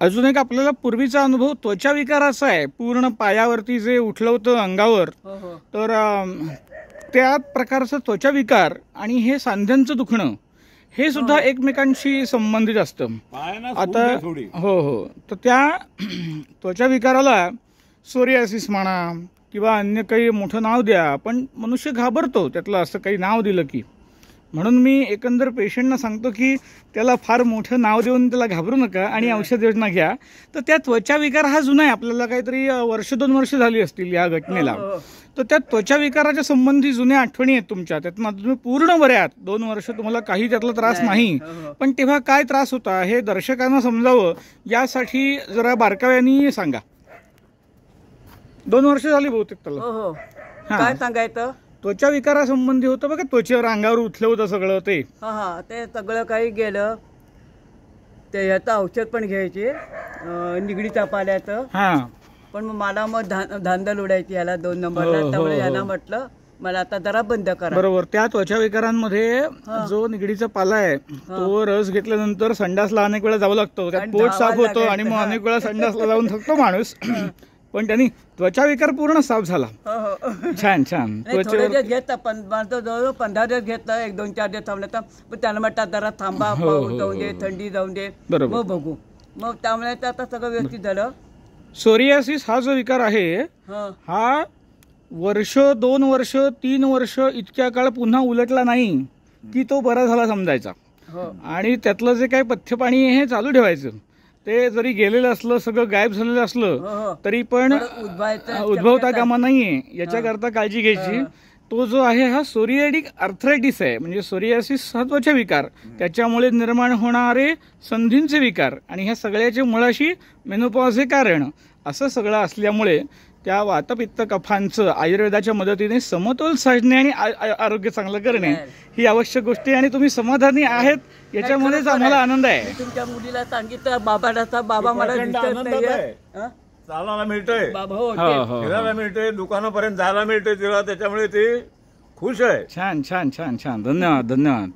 अजून एक आपल्याला पूर्वीचा अनुभव त्वचा विकार असा आहे पूर्ण पायावरती जे उठलं होतं अंगावर हो, हो. तर त्या प्रकारचं त्वचा विकार आणि हे सांध्यांचं दुखणं हे सुद्धा हो. एकमेकांशी संबंधित असतं आता हो हो तर त्या त्वचा विकाराला सोरियासिस म्हणा किंवा अन्य काही मोठं नाव द्या पण मनुष्य घाबरतो त्यातलं असं काही नाव दिलं की म्हणून मी एकंदर पेशंटना सांगतो की त्याला फार मोठं नाव देऊन त्याला घाबरू नका आणि औषध योजना घ्या तर त्या त्वचा विकार हा जुना आहे आपल्याला काहीतरी वर्ष दोन वर्ष झाली असतील या घटनेला हो, हो, हो. तर त्या त्वचा विकाराच्या संबंधी जुन्या आठवणी आहेत तुमच्या त्यातून तुम्ही पूर्ण बरे आहात दोन वर्ष तुम्हाला काही त्यातला त्रास नाही पण तेव्हा काय त्रास होता हे दर्शकांना समजावं यासाठी जरा बारकाव्यानी सांगा दोन वर्ष झाली बहुतेक त्याला काय सांगायचं त्वचा विकारासंबंधी होतं बघा त्वचेवर अंगावर उठलं होतं सगळं ते हा ते सगळं काही गेलं ते ह्याचं औषध पण घ्यायचे निगडीच्या निगडी तापाल्याचं पण मला मग धांदल उडायची याला दोन नंबर नंबरला हो, हो, त्यामुळे हो. म्हटलं मला आता दरा बंद करा बरोबर त्या त्वचा विकारांमध्ये जो निगडीचा पाला आहे तो रस घेतल्यानंतर संडासला अनेक वेळा जावं लागतो त्यात पोट साफ होतो आणि मग अनेक वेळा संडासला जाऊन थकतो माणूस पण त्यांनी त्वचा विकार पूर्ण साफ झाला हो, हो. छान छान घेत पण जवळजवळ पंधरा दिवस घेतला एक दोन चार दिवस थांबलं तर त्यांना म्हटलं जरा थांबा हो, जाऊन दे थंडी जाऊन दे बरोबर बघू मग त्यामुळे आता सगळं व्यवस्थित झालं सोरियासिस हा जो विकार आहे हा वर्ष दोन वर्ष तीन वर्ष इतक्या काळ पुन्हा उलटला नाही की तो बरा झाला समजायचा आणि त्यातलं जे काही पथ्यपाणी पाणी हे चालू ठेवायचं ते जरी गेलेलं असलं सगळं गायब झालेलं असलं हो, हो. तरी पण उद्भवता कामा नाहीये याच्याकरता काळजी घ्यायची तो जो आहे हा सोरियाडिक अर्थरायटिस आहे म्हणजे सोरियासिस त्वचा विकार त्याच्यामुळे निर्माण होणारे संधींचे विकार आणि ह्या सगळ्याचे मुळाशी मेनोपॉज हे कारण असं सगळं असल्यामुळे त्या वातपित्त कफांचं आयुर्वेदाच्या मदतीने समतोल साधणे आणि आरोग्य चांगलं करणे ही आवश्यक गोष्टी आणि तुम्ही समाधानी आहेत याच्यामध्येच आम्हाला आनंद आहे तुमच्या मुलीला सांगितलं बाबाचा बाबा मला चालायला मिळतोय हो, हो, हो, फिरायला मिळतोय दुकानापर्यंत जायला मिळतोय तिला त्याच्यामुळे ती खुश आहे छान छान छान छान धन्यवाद धन्यवाद